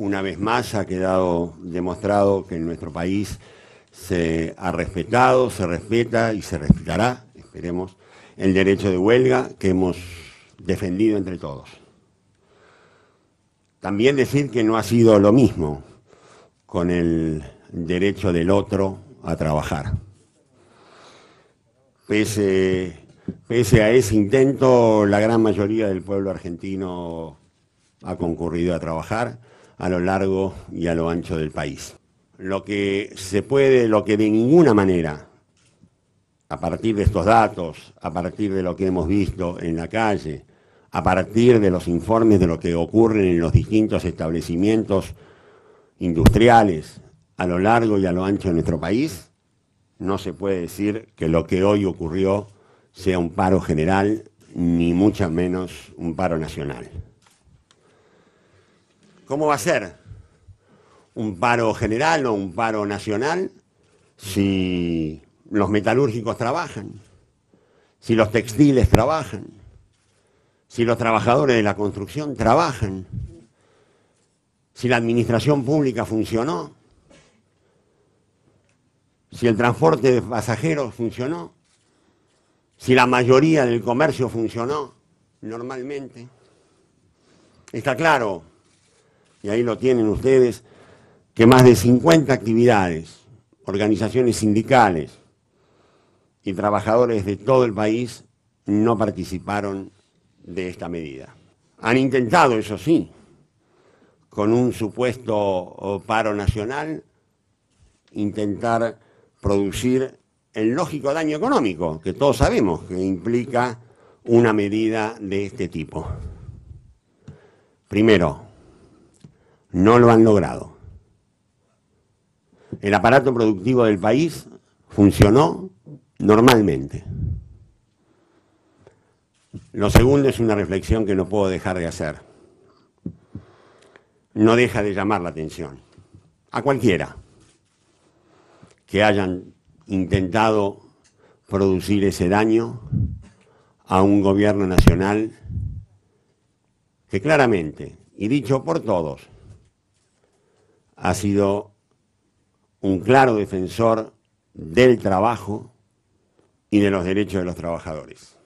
Una vez más ha quedado demostrado que en nuestro país se ha respetado, se respeta y se respetará, esperemos, el derecho de huelga que hemos defendido entre todos. También decir que no ha sido lo mismo con el derecho del otro a trabajar. Pese, a ese intento, la gran mayoría del pueblo argentino ha concurrido a trabajar a lo largo y a lo ancho del país. Lo que se puede, lo que de ninguna manera, a partir de estos datos, a partir de lo que hemos visto en la calle, a partir de los informes de lo que ocurre en los distintos establecimientos industriales a lo largo y a lo ancho de nuestro país, no se puede decir que lo que hoy ocurrió sea un paro general, ni mucho menos un paro nacional. ¿Cómo va a ser? ¿Un paro general o un paro nacional si los metalúrgicos trabajan? Si los textiles trabajan? Si los trabajadores de la construcción trabajan? Si la administración pública funcionó? Si el transporte de pasajeros funcionó? Si la mayoría del comercio funcionó normalmente? Está claro, y ahí lo tienen ustedes, que más de 50 actividades, organizaciones sindicales y trabajadores de todo el país no participaron de esta medida. Han intentado, eso sí, con un supuesto paro nacional, intentar producir el lógico daño económico, que todos sabemos que implica una medida de este tipo. Primero, no lo han logrado. El aparato productivo del país funcionó normalmente. Lo segundo es una reflexión que no puedo dejar de hacer. No deja de llamar la atención a cualquiera que hayan intentado producir ese daño a un gobierno nacional que claramente, y dicho por todos, ha sido un claro defensor del trabajo y de los derechos de los trabajadores.